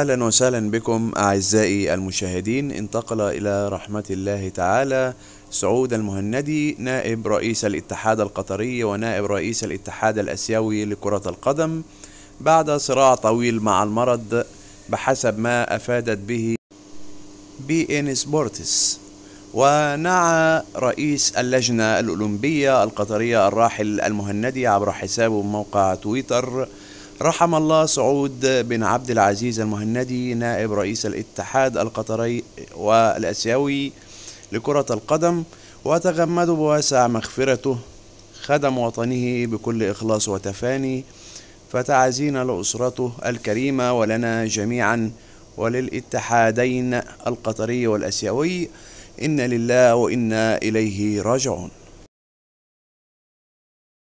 أهلا وسهلا بكم أعزائي المشاهدين انتقل إلى رحمة الله تعالى سعود المهندي نائب رئيس الاتحاد القطري ونائب رئيس الاتحاد الأسيوي لكرة القدم بعد صراع طويل مع المرض بحسب ما أفادت به بي إن سبورتس ونعى رئيس اللجنة الأولمبية القطرية الراحل المهندي عبر حسابه موقع تويتر رحم الله سعود بن عبد العزيز المهندي نائب رئيس الاتحاد القطري والآسيوي لكرة القدم وتغمده بواسع مغفرته خدم وطنه بكل إخلاص وتفاني فتعازينا لأسرته الكريمة ولنا جميعا وللاتحادين القطري والآسيوي إنا لله وإنا إليه راجعون